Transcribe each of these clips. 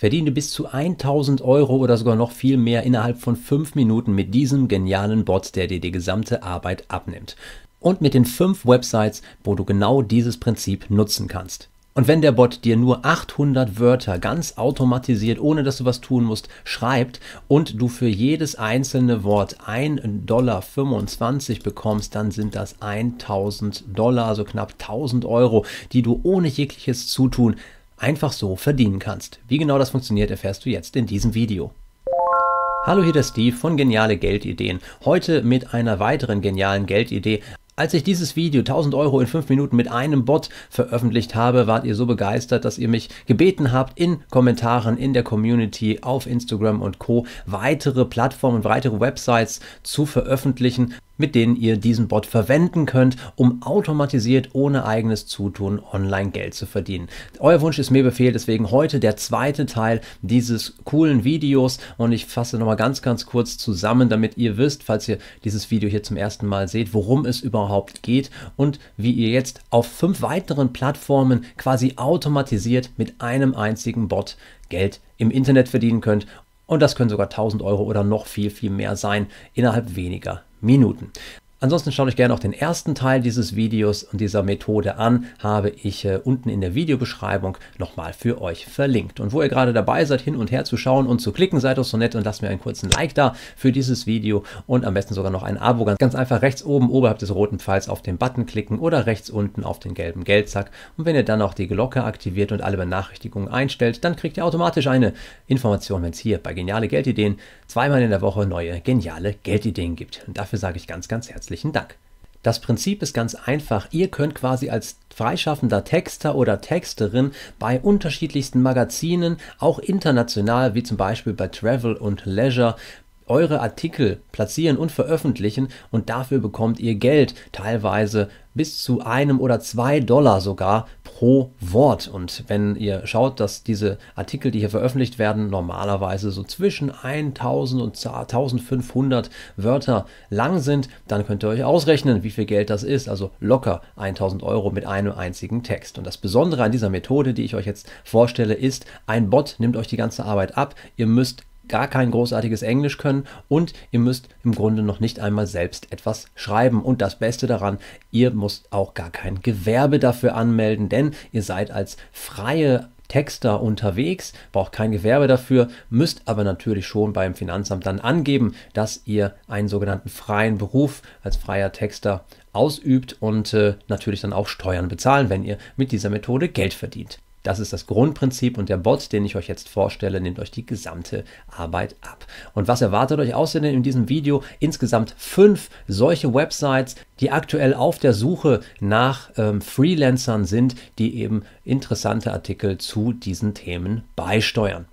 Verdiene bis zu 1000 Euro oder sogar noch viel mehr innerhalb von 5 Minuten mit diesem genialen Bot, der dir die gesamte Arbeit abnimmt. Und mit den 5 Websites, wo du genau dieses Prinzip nutzen kannst. Und wenn der Bot dir nur 800 Wörter ganz automatisiert, ohne dass du was tun musst, schreibt und du für jedes einzelne Wort 1,25 Dollar bekommst, dann sind das 1000 Dollar, also knapp 1000 Euro, die du ohne jegliches Zutun einfach so verdienen kannst. Wie genau das funktioniert, erfährst du jetzt in diesem Video. Hallo, hier der Steve von Geniale Geldideen. Heute mit einer weiteren genialen Geldidee. Als ich dieses Video 1000 Euro in 5 Minuten mit einem Bot veröffentlicht habe, wart ihr so begeistert, dass ihr mich gebeten habt, in Kommentaren in der Community auf Instagram und Co. weitere Plattformen, weitere Websites zu veröffentlichen, mit denen ihr diesen Bot verwenden könnt, um automatisiert ohne eigenes Zutun online Geld zu verdienen. Euer Wunsch ist mir Befehl, deswegen heute der zweite Teil dieses coolen Videos und ich fasse nochmal ganz, ganz kurz zusammen, damit ihr wisst, falls ihr dieses Video hier zum ersten Mal seht, worum es überhaupt geht und wie ihr jetzt auf fünf weiteren Plattformen quasi automatisiert mit einem einzigen Bot Geld im Internet verdienen könnt. Und das können sogar 1000 Euro oder noch viel, viel mehr sein innerhalb weniger Minuten. Ansonsten schaut euch gerne auch den ersten Teil dieses Videos und dieser Methode an, habe ich äh, unten in der Videobeschreibung nochmal für euch verlinkt. Und wo ihr gerade dabei seid, hin und her zu schauen und zu klicken, seid doch so nett und lasst mir einen kurzen Like da für dieses Video und am besten sogar noch ein Abo. Ganz, ganz einfach rechts oben oberhalb des roten Pfeils auf den Button klicken oder rechts unten auf den gelben Geldsack. Und wenn ihr dann auch die Glocke aktiviert und alle Benachrichtigungen einstellt, dann kriegt ihr automatisch eine Information, wenn es hier bei Geniale Geldideen zweimal in der Woche neue geniale Geldideen gibt. Und dafür sage ich ganz, ganz herzlich herzlichen Dank. Das Prinzip ist ganz einfach. Ihr könnt quasi als freischaffender Texter oder Texterin bei unterschiedlichsten Magazinen, auch international, wie zum Beispiel bei Travel und Leisure, eure Artikel platzieren und veröffentlichen und dafür bekommt ihr Geld, teilweise bis zu einem oder zwei Dollar sogar pro Wort. Und wenn ihr schaut, dass diese Artikel, die hier veröffentlicht werden, normalerweise so zwischen 1000 und 1500 Wörter lang sind, dann könnt ihr euch ausrechnen, wie viel Geld das ist. Also locker 1000 Euro mit einem einzigen Text. Und das Besondere an dieser Methode, die ich euch jetzt vorstelle, ist, ein Bot nimmt euch die ganze Arbeit ab. Ihr müsst gar kein großartiges Englisch können und ihr müsst im Grunde noch nicht einmal selbst etwas schreiben. Und das Beste daran, ihr müsst auch gar kein Gewerbe dafür anmelden, denn ihr seid als freie Texter unterwegs, braucht kein Gewerbe dafür, müsst aber natürlich schon beim Finanzamt dann angeben, dass ihr einen sogenannten freien Beruf als freier Texter ausübt und äh, natürlich dann auch Steuern bezahlen, wenn ihr mit dieser Methode Geld verdient. Das ist das Grundprinzip und der Bot, den ich euch jetzt vorstelle, nimmt euch die gesamte Arbeit ab. Und was erwartet euch außerdem in diesem Video? Insgesamt fünf solche Websites, die aktuell auf der Suche nach ähm, Freelancern sind, die eben interessante Artikel zu diesen Themen beisteuern.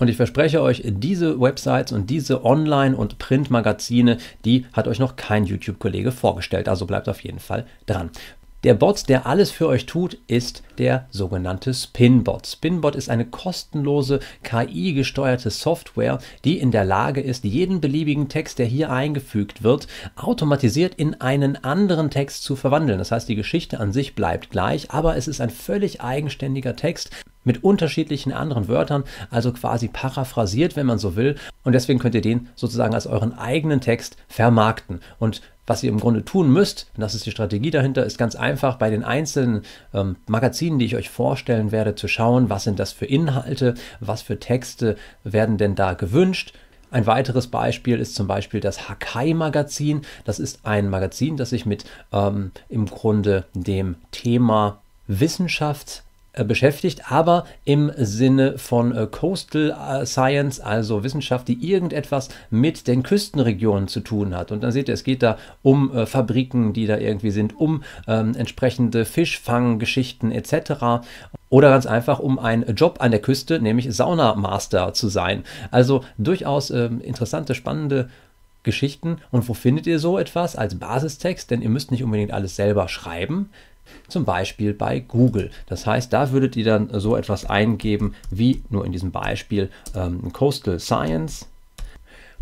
Und ich verspreche euch, diese Websites und diese Online- und Printmagazine, die hat euch noch kein YouTube-Kollege vorgestellt. Also bleibt auf jeden Fall dran. Der Bot, der alles für euch tut, ist der sogenannte Spinbot. Spinbot ist eine kostenlose KI-gesteuerte Software, die in der Lage ist, jeden beliebigen Text, der hier eingefügt wird, automatisiert in einen anderen Text zu verwandeln. Das heißt, die Geschichte an sich bleibt gleich, aber es ist ein völlig eigenständiger Text, mit unterschiedlichen anderen Wörtern, also quasi paraphrasiert, wenn man so will. Und deswegen könnt ihr den sozusagen als euren eigenen Text vermarkten. Und was ihr im Grunde tun müsst, das ist die Strategie dahinter, ist ganz einfach bei den einzelnen ähm, Magazinen, die ich euch vorstellen werde, zu schauen, was sind das für Inhalte, was für Texte werden denn da gewünscht. Ein weiteres Beispiel ist zum Beispiel das Hakai-Magazin. Das ist ein Magazin, das sich mit ähm, im Grunde dem Thema Wissenschaft äh, beschäftigt, aber im Sinne von äh, Coastal äh, Science, also Wissenschaft, die irgendetwas mit den Küstenregionen zu tun hat. Und dann seht ihr, es geht da um Fabriken, die da irgendwie sind, um ähm, entsprechende Fischfanggeschichten etc. Oder ganz einfach um einen Job an der Küste, nämlich Saunamaster zu sein. Also durchaus äh, interessante, spannende Geschichten. Und wo findet ihr so etwas als Basistext? Denn ihr müsst nicht unbedingt alles selber schreiben. Zum Beispiel bei Google. Das heißt, da würdet ihr dann so etwas eingeben wie nur in diesem Beispiel ähm, Coastal Science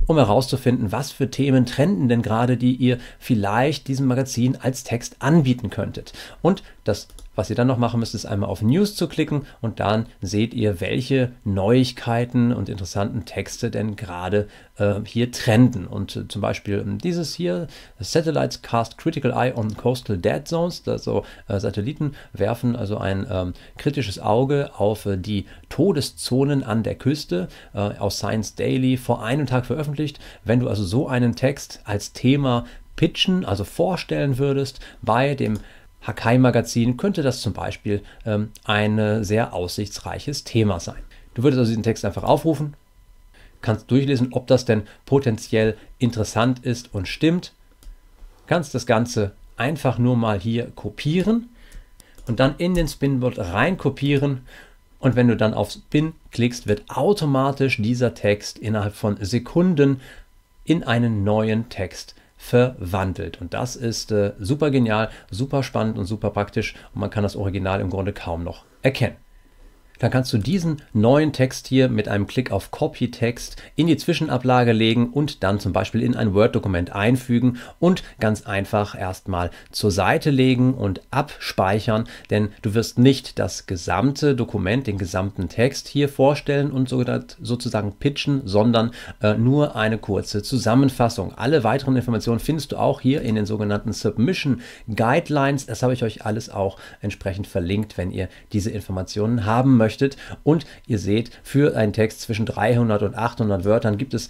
um herauszufinden, was für Themen trenden denn gerade, die ihr vielleicht diesem Magazin als Text anbieten könntet. Und das was ihr dann noch machen müsst, ist einmal auf News zu klicken und dann seht ihr, welche Neuigkeiten und interessanten Texte denn gerade äh, hier trenden. Und äh, zum Beispiel ähm, dieses hier, Satellites cast critical eye on coastal dead zones, also Satelliten werfen also ein ähm, kritisches Auge auf äh, die Todeszonen an der Küste, äh, aus Science Daily vor einem Tag veröffentlicht. Wenn du also so einen Text als Thema pitchen, also vorstellen würdest bei dem Hakai-Magazin könnte das zum Beispiel ähm, ein sehr aussichtsreiches Thema sein. Du würdest also diesen Text einfach aufrufen, kannst durchlesen, ob das denn potenziell interessant ist und stimmt, kannst das Ganze einfach nur mal hier kopieren und dann in den Spinboard rein kopieren und wenn du dann auf Spin klickst, wird automatisch dieser Text innerhalb von Sekunden in einen neuen Text verwandelt. Und das ist äh, super genial, super spannend und super praktisch. Und man kann das Original im Grunde kaum noch erkennen dann kannst du diesen neuen Text hier mit einem Klick auf Copy Text in die Zwischenablage legen und dann zum Beispiel in ein Word-Dokument einfügen und ganz einfach erstmal zur Seite legen und abspeichern, denn du wirst nicht das gesamte Dokument, den gesamten Text hier vorstellen und sozusagen pitchen, sondern äh, nur eine kurze Zusammenfassung. Alle weiteren Informationen findest du auch hier in den sogenannten Submission Guidelines. Das habe ich euch alles auch entsprechend verlinkt, wenn ihr diese Informationen haben möchtet möchtet. Und ihr seht, für einen Text zwischen 300 und 800 Wörtern gibt es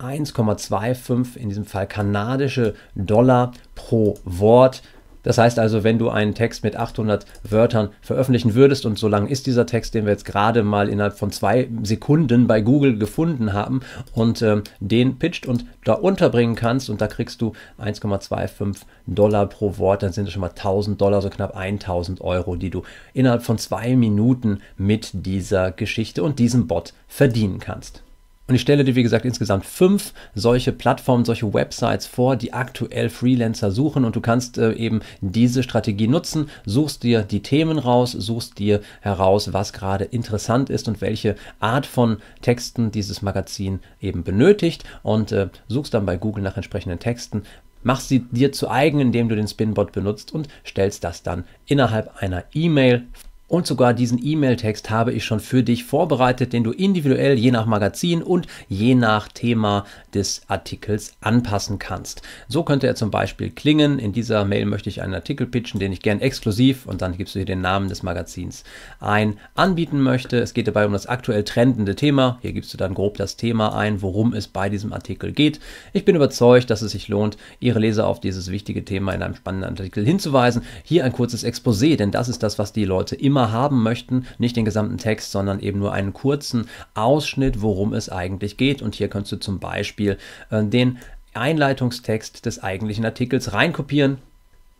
1,25 in diesem Fall kanadische Dollar pro Wort. Das heißt also, wenn du einen Text mit 800 Wörtern veröffentlichen würdest und so lang ist dieser Text, den wir jetzt gerade mal innerhalb von zwei Sekunden bei Google gefunden haben und ähm, den pitcht und da unterbringen kannst und da kriegst du 1,25 Dollar pro Wort, dann sind es schon mal 1000 Dollar, so knapp 1000 Euro, die du innerhalb von zwei Minuten mit dieser Geschichte und diesem Bot verdienen kannst. Und ich stelle dir, wie gesagt, insgesamt fünf solche Plattformen, solche Websites vor, die aktuell Freelancer suchen. Und du kannst äh, eben diese Strategie nutzen, suchst dir die Themen raus, suchst dir heraus, was gerade interessant ist und welche Art von Texten dieses Magazin eben benötigt. Und äh, suchst dann bei Google nach entsprechenden Texten, machst sie dir zu eigen, indem du den Spinbot benutzt und stellst das dann innerhalb einer E-Mail und sogar diesen E-Mail-Text habe ich schon für dich vorbereitet, den du individuell je nach Magazin und je nach Thema des Artikels anpassen kannst. So könnte er zum Beispiel klingen. In dieser Mail möchte ich einen Artikel pitchen, den ich gern exklusiv und dann gibst du hier den Namen des Magazins ein anbieten möchte. Es geht dabei um das aktuell trendende Thema. Hier gibst du dann grob das Thema ein, worum es bei diesem Artikel geht. Ich bin überzeugt, dass es sich lohnt, ihre Leser auf dieses wichtige Thema in einem spannenden Artikel hinzuweisen. Hier ein kurzes Exposé, denn das ist das, was die Leute immer immer haben möchten, nicht den gesamten Text, sondern eben nur einen kurzen Ausschnitt, worum es eigentlich geht. Und hier kannst du zum Beispiel äh, den Einleitungstext des eigentlichen Artikels reinkopieren.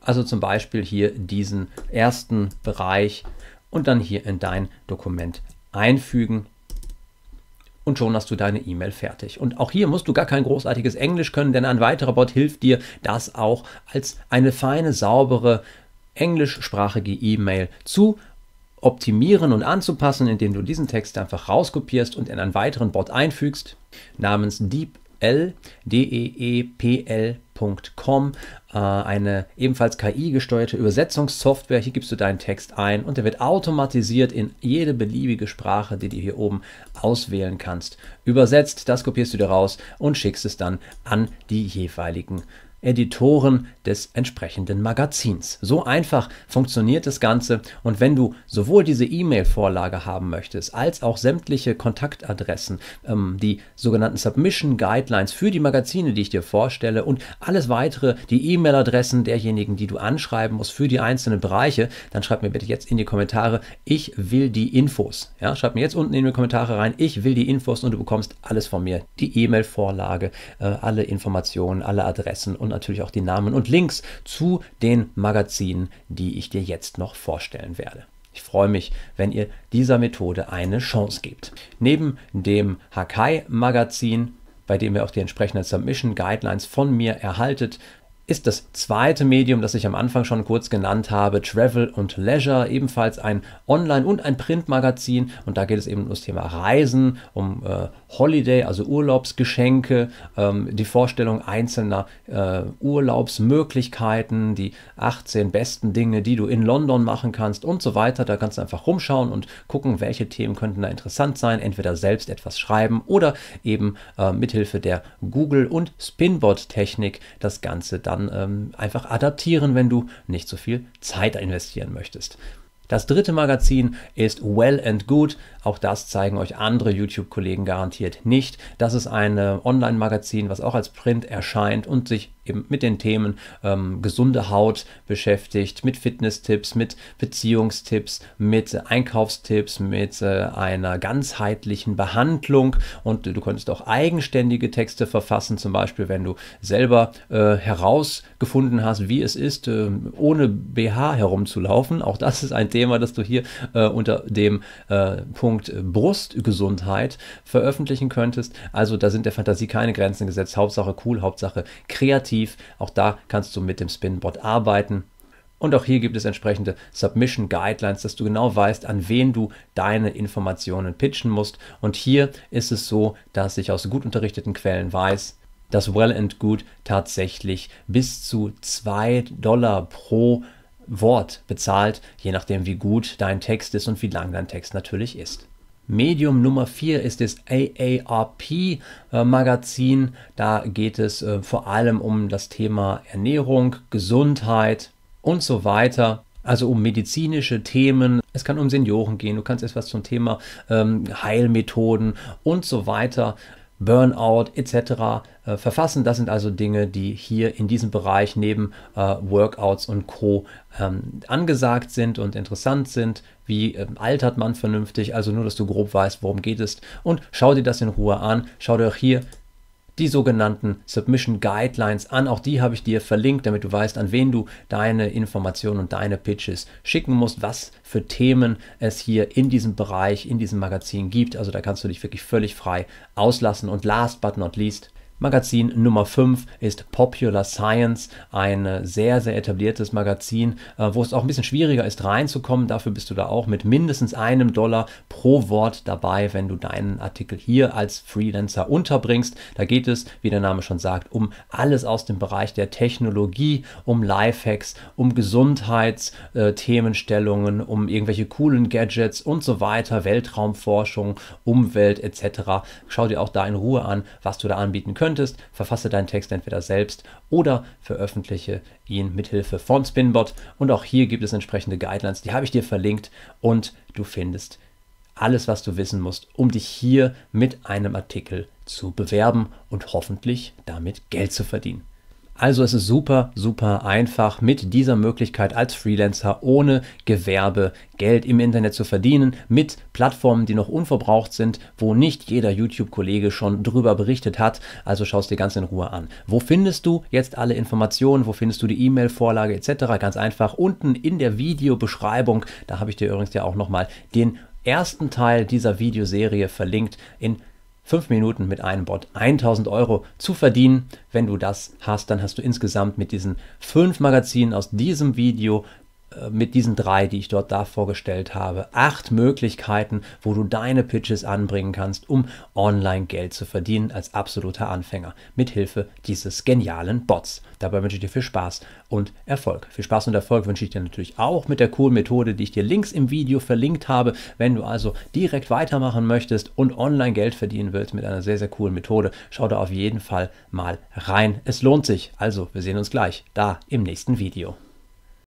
Also zum Beispiel hier diesen ersten Bereich und dann hier in dein Dokument einfügen und schon hast du deine E-Mail fertig. Und auch hier musst du gar kein großartiges Englisch können, denn ein weiterer Bot hilft dir, das auch als eine feine, saubere englischsprachige E-Mail zu optimieren und anzupassen, indem du diesen Text einfach rauskopierst und in einen weiteren Bot einfügst, namens DeepL, deepl.com, äh, eine ebenfalls KI-gesteuerte Übersetzungssoftware. Hier gibst du deinen Text ein und der wird automatisiert in jede beliebige Sprache, die du hier oben auswählen kannst, übersetzt. Das kopierst du dir raus und schickst es dann an die jeweiligen Editoren des entsprechenden Magazins. So einfach funktioniert das Ganze und wenn du sowohl diese E-Mail-Vorlage haben möchtest, als auch sämtliche Kontaktadressen, ähm, die sogenannten Submission Guidelines für die Magazine, die ich dir vorstelle und alles weitere, die E-Mail-Adressen derjenigen, die du anschreiben musst für die einzelnen Bereiche, dann schreib mir bitte jetzt in die Kommentare, ich will die Infos. Ja, schreib mir jetzt unten in die Kommentare rein, ich will die Infos und du bekommst alles von mir. Die E-Mail-Vorlage, äh, alle Informationen, alle Adressen und natürlich auch die Namen und Links zu den Magazinen, die ich dir jetzt noch vorstellen werde. Ich freue mich, wenn ihr dieser Methode eine Chance gebt. Neben dem Hakai-Magazin bei dem ihr auch die entsprechenden Submission Guidelines von mir erhaltet, ist das zweite Medium, das ich am Anfang schon kurz genannt habe, Travel und Leisure, ebenfalls ein Online- und ein Printmagazin. Und da geht es eben um das Thema Reisen, um äh, Holiday, also Urlaubsgeschenke, ähm, die Vorstellung einzelner äh, Urlaubsmöglichkeiten, die 18 besten Dinge, die du in London machen kannst und so weiter. Da kannst du einfach rumschauen und gucken, welche Themen könnten da interessant sein. Entweder selbst etwas schreiben oder eben äh, mithilfe der Google- und Spinbot-Technik das Ganze dann dann ähm, einfach adaptieren, wenn du nicht so viel Zeit investieren möchtest. Das dritte Magazin ist Well and Good. Auch das zeigen euch andere YouTube-Kollegen garantiert nicht. Das ist ein äh, Online-Magazin, was auch als Print erscheint und sich eben mit den Themen ähm, gesunde Haut beschäftigt, mit Fitnesstipps, mit Beziehungstipps, mit Einkaufstipps, mit äh, einer ganzheitlichen Behandlung und du könntest auch eigenständige Texte verfassen, zum Beispiel wenn du selber äh, herausgefunden hast, wie es ist, äh, ohne BH herumzulaufen. Auch das ist ein Thema, das du hier äh, unter dem äh, Punkt Brustgesundheit veröffentlichen könntest. Also da sind der Fantasie keine Grenzen gesetzt. Hauptsache cool, Hauptsache kreativ aktiv. Auch da kannst du mit dem Spinbot arbeiten. Und auch hier gibt es entsprechende Submission Guidelines, dass du genau weißt, an wen du deine Informationen pitchen musst. Und hier ist es so, dass ich aus gut unterrichteten Quellen weiß, dass Well and Good tatsächlich bis zu 2 Dollar pro Wort bezahlt, je nachdem wie gut dein Text ist und wie lang dein Text natürlich ist. Medium Nummer 4 ist das AARP-Magazin. Äh, da geht es äh, vor allem um das Thema Ernährung, Gesundheit und so weiter. Also um medizinische Themen. Es kann um Senioren gehen. Du kannst etwas zum Thema ähm, Heilmethoden und so weiter. Burnout etc. Äh, verfassen. Das sind also Dinge, die hier in diesem Bereich neben äh, Workouts und Co. Ähm, angesagt sind und interessant sind wie äh, altert man vernünftig, also nur, dass du grob weißt, worum geht es. Und schau dir das in Ruhe an. Schau dir auch hier die sogenannten Submission Guidelines an. Auch die habe ich dir verlinkt, damit du weißt, an wen du deine Informationen und deine Pitches schicken musst, was für Themen es hier in diesem Bereich, in diesem Magazin gibt. Also da kannst du dich wirklich völlig frei auslassen. Und last but not least, Magazin Nummer 5 ist Popular Science, ein äh, sehr, sehr etabliertes Magazin, äh, wo es auch ein bisschen schwieriger ist reinzukommen. Dafür bist du da auch mit mindestens einem Dollar pro Wort dabei, wenn du deinen Artikel hier als Freelancer unterbringst. Da geht es, wie der Name schon sagt, um alles aus dem Bereich der Technologie, um Lifehacks, um Gesundheitsthemenstellungen, äh, um irgendwelche coolen Gadgets und so weiter, Weltraumforschung, Umwelt etc. Schau dir auch da in Ruhe an, was du da anbieten könntest könntest, verfasse deinen Text entweder selbst oder veröffentliche ihn mithilfe von Spinbot. Und auch hier gibt es entsprechende Guidelines, die habe ich dir verlinkt und du findest alles, was du wissen musst, um dich hier mit einem Artikel zu bewerben und hoffentlich damit Geld zu verdienen. Also es ist super, super einfach mit dieser Möglichkeit als Freelancer ohne Gewerbe Geld im Internet zu verdienen, mit Plattformen, die noch unverbraucht sind, wo nicht jeder YouTube-Kollege schon drüber berichtet hat. Also schau es dir ganz in Ruhe an. Wo findest du jetzt alle Informationen? Wo findest du die E-Mail-Vorlage etc.? Ganz einfach unten in der Videobeschreibung. Da habe ich dir übrigens ja auch nochmal den ersten Teil dieser Videoserie verlinkt in 5 Minuten mit einem Bot 1000 Euro zu verdienen. Wenn du das hast, dann hast du insgesamt mit diesen 5 Magazinen aus diesem Video mit diesen drei, die ich dort da vorgestellt habe, acht Möglichkeiten, wo du deine Pitches anbringen kannst, um online Geld zu verdienen als absoluter Anfänger mit Hilfe dieses genialen Bots. Dabei wünsche ich dir viel Spaß und Erfolg. Viel Spaß und Erfolg wünsche ich dir natürlich auch mit der coolen Methode, die ich dir links im Video verlinkt habe. Wenn du also direkt weitermachen möchtest und online Geld verdienen willst mit einer sehr, sehr coolen Methode, schau da auf jeden Fall mal rein. Es lohnt sich. Also, wir sehen uns gleich da im nächsten Video.